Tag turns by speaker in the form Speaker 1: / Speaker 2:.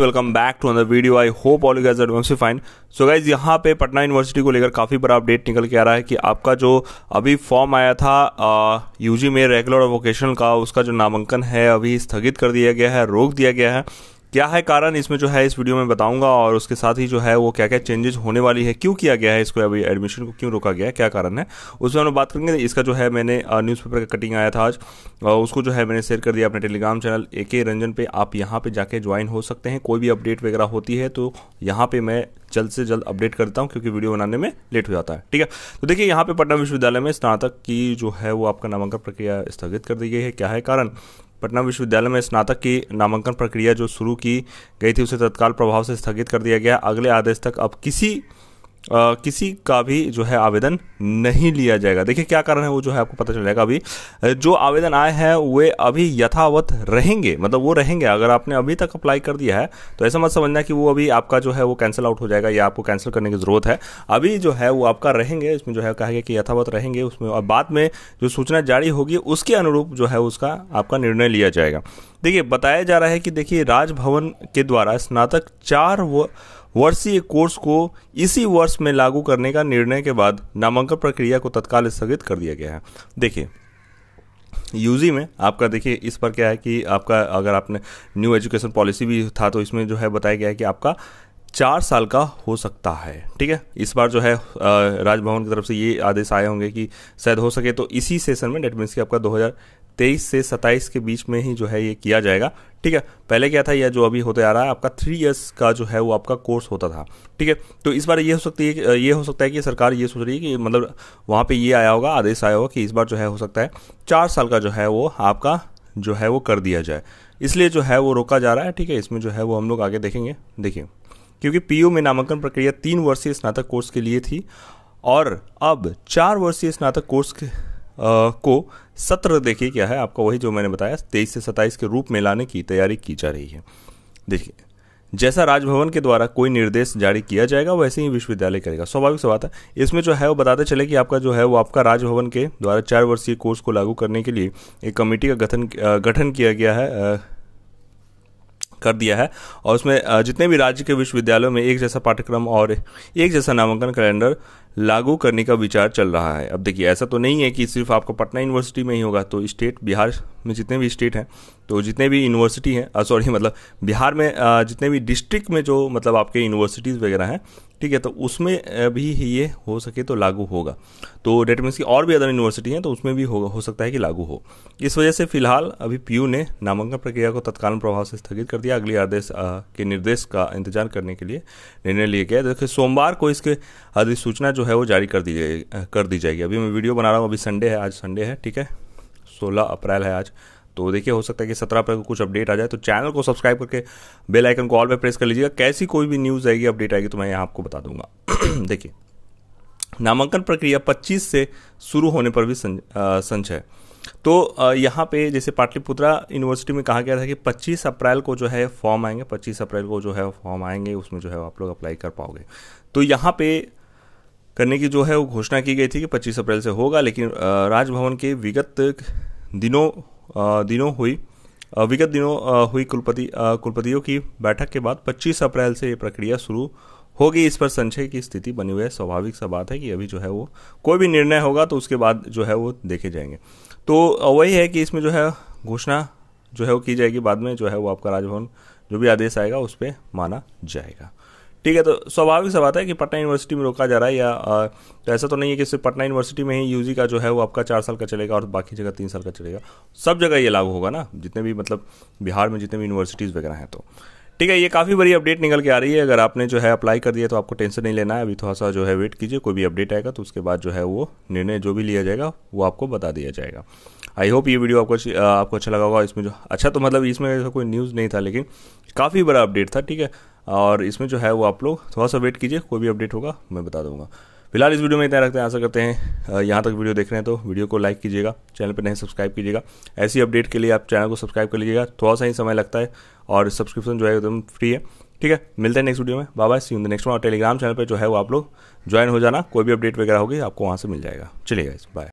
Speaker 1: welcome back to another video I hope all guys guys fine so guys यहाँ पे Patna university को लेकर काफ़ी बड़ा अपडेट निकल के आ रहा है कि आपका जो अभी फॉर्म आया था यूजी में रेगुलर वोकेशन वोकेशनल का उसका जो नामांकन है अभी स्थगित कर दिया गया है रोक दिया गया है क्या है कारण इसमें जो है इस वीडियो में बताऊंगा और उसके साथ ही जो है वो क्या क्या चेंजेस होने वाली है क्यों किया गया है इसको अभी एडमिशन को क्यों रोका गया है क्या कारण है उसमें हम लोग बात करेंगे इसका जो है मैंने न्यूज़पेपर का कटिंग आया था आज उसको जो है मैंने शेयर कर दिया अपने टेलीग्राम चैनल ए के रंजन पर आप यहाँ पर जाके ज्वाइन हो सकते हैं कोई भी अपडेट वगैरह होती है तो यहाँ पर मैं जल्द से जल्द अपडेट करता हूँ क्योंकि वीडियो बनाने में लेट हो जाता है ठीक है तो देखिए यहाँ पे पटना विश्वविद्यालय में स्नातक की जो है वो आपका नामांकन प्रक्रिया स्थगित कर दी गई है क्या है कारण पटना विश्वविद्यालय में स्नातक की नामांकन प्रक्रिया जो शुरू की गई थी उसे तत्काल प्रभाव से स्थगित कर दिया गया अगले आदेश तक अब किसी आ, किसी का भी जो है आवेदन नहीं लिया जाएगा देखिए क्या कारण है वो जो है आपको पता चलेगा जाएगा अभी जो आवेदन आए हैं वे अभी यथावत रहेंगे मतलब वो रहेंगे अगर आपने अभी तक अप्लाई कर दिया है तो ऐसा मत समझना कि वो अभी आपका जो है वो कैंसिल आउट हो जाएगा या आपको कैंसिल करने की ज़रूरत है अभी जो है वो आपका रहेंगे इसमें जो है कहा गया कि यथावत रहेंगे उसमें और बाद में जो सूचना जारी होगी उसके अनुरूप जो है उसका आपका निर्णय लिया जाएगा देखिए बताया जा रहा है कि देखिए राजभवन के द्वारा स्नातक चार व वर्षीय कोर्स को इसी वर्ष में लागू करने का निर्णय के बाद नामांकन प्रक्रिया को तत्काल स्थगित कर दिया गया है देखिए यूजी में आपका देखिए इस पर क्या है कि आपका अगर आपने न्यू एजुकेशन पॉलिसी भी था तो इसमें जो है बताया गया है कि आपका चार साल का हो सकता है ठीक है इस बार जो है राजभवन की तरफ से ये आदेश आए होंगे कि शायद हो सके तो इसी सेशन में डेट मीन्स कि आपका तेईस से सत्ताईस के बीच में ही जो है ये किया जाएगा ठीक है पहले क्या था यह जो अभी होते आ रहा है आपका थ्री इयर्स का जो है वो आपका कोर्स होता था ठीक है तो इस बार ये हो सकती है ये हो सकता है कि सरकार ये सोच रही है कि मतलब वहाँ पे ये आया होगा आदेश आया होगा कि इस बार जो है हो सकता है चार साल का जो है वो आपका जो है वो कर दिया जाए इसलिए जो है वो रोका जा रहा है ठीक है इसमें जो है वो हम लोग आगे देखेंगे देखिए क्योंकि पी में नामांकन प्रक्रिया तीन वर्षीय स्नातक कोर्स के लिए थी और अब चार वर्षीय स्नातक कोर्स के को सत्र देखिए क्या है आपका वही जो मैंने बताया तेईस से सत्ताईस के रूप में लाने की तैयारी की जा रही है देखिए जैसा राजभवन के द्वारा कोई निर्देश जारी किया जाएगा वैसे ही विश्वविद्यालय करेगा स्वाभाविक सवाल है इसमें जो है वो बताते चले कि आपका जो है वो आपका राजभवन के द्वारा चार वर्षीय कोर्स को लागू करने के लिए एक कमेटी का गठन गठन किया गया है कर दिया है और उसमें जितने भी राज्य के विश्वविद्यालयों में एक जैसा पाठ्यक्रम और एक जैसा नामांकन कैलेंडर लागू करने का विचार चल रहा है अब देखिए ऐसा तो नहीं है कि सिर्फ आपका पटना यूनिवर्सिटी में ही होगा तो स्टेट बिहार में जितने भी स्टेट हैं तो जितने भी यूनिवर्सिटी हैं सॉरी मतलब बिहार में जितने भी डिस्ट्रिक्ट में जो मतलब आपके यूनिवर्सिटीज़ वगैरह हैं ठीक है तो उसमें भी ये हो सके तो लागू होगा तो डेट मीन्स की और भी अदर यूनिवर्सिटी हैं तो उसमें भी हो, हो सकता है कि लागू हो इस वजह से फिलहाल अभी पीयू ने नामांकन प्रक्रिया को तत्काल प्रभाव से स्थगित कर दिया अगले आदेश के निर्देश का इंतजार करने के लिए निर्णय लिया गया देखिए सोमवार को इसके अधिसूचना जो है वो जारी कर दी जाएगी कर दी जाएगी अभी मैं वीडियो बना रहा हूँ अभी संडे है आज संडे है ठीक है सोलह अप्रैल है आज तो देखिए हो सकता है कि सत्रह अप्रैल को कुछ अपडेट आ जाए तो चैनल को सब्सक्राइब करके बेल आइकन को ऑल पे प्रेस कर लीजिएगा कैसी कोई भी न्यूज़ आएगी अपडेट आएगी तो मैं यहाँ आपको बता दूंगा देखिए नामांकन प्रक्रिया 25 से शुरू होने पर भी संशय है तो यहाँ पे जैसे पाटलिपुत्रा यूनिवर्सिटी में कहा गया था कि 25 अप्रैल को जो है फॉर्म आएंगे 25 अप्रैल को जो है फॉर्म आएंगे उसमें जो है आप लोग अप्लाई कर पाओगे तो यहाँ पे करने की जो है वो घोषणा की गई थी कि 25 अप्रैल से होगा लेकिन राजभवन के विगत दिनों दिनों हुई विगत दिनों हुई कुलपति कुलपतियों की बैठक के बाद 25 अप्रैल से ये प्रक्रिया शुरू होगी इस पर संशय की स्थिति बनी हुई है स्वाभाविक सा बात है कि अभी जो है वो कोई भी निर्णय होगा तो उसके बाद जो है वो देखे जाएंगे तो वही है कि इसमें जो है घोषणा जो है वो की जाएगी बाद में जो है वो आपका राजभवन जो भी आदेश आएगा उस पर माना जाएगा ठीक है तो स्वाभाविक सवाल है कि पटना यूनिवर्सिटी में रोका जा रहा है या आ, तो ऐसा तो नहीं है कि सिर्फ पटना यूनिवर्सिटी में ही यूजी का जो है वो आपका चार साल का चलेगा और बाकी जगह तीन साल का चलेगा सब जगह ये लागू होगा ना जितने भी मतलब बिहार में जितने भी यूनिवर्सिटीज़ वगैरह हैं तो ठीक है ये काफ़ी बड़ी अपडेट निकल के आ रही है अगर आपने जो है अप्लाई कर दिया तो आपको टेंशन नहीं लेना है अभी थोड़ा सा जो है वेट कीजिए कोई भी अपडेट आएगा तो उसके बाद जो है वो निर्णय जो भी लिया जाएगा वो आपको बता दिया जाएगा आई होप ये वीडियो आपको आपको अच्छा लगा होगा इसमें जो अच्छा तो मतलब इसमें कोई न्यूज़ नहीं था लेकिन काफ़ी बड़ा अपडेट था ठीक है और इसमें जो है वो आप लोग थोड़ा सा वेट कीजिए कोई भी अपडेट होगा मैं बता दूंगा फिलहाल इस वीडियो में इतना रखते हैं आशा करते हैं यहाँ तक वीडियो देख रहे हैं तो वीडियो को लाइक कीजिएगा चैनल पर नहीं सब्सक्राइब कीजिएगा ऐसी अपडेट के लिए आप चैनल को सब्सक्राइब कर लीजिएगा थोड़ा सा ही समय लगता है और सब्सक्रिप्शन जो है एकदम फ्री है ठीक है मिलते हैं नेक्स्ट वीडियो में bye bye see in the next one और टेलीग्राम चैनल पर जो है वो आप लोग ज्वाइन हो जाना कोई भी अपडेट वगैरह होगी आपको वहाँ से मिल जाएगा चलिएगा बाय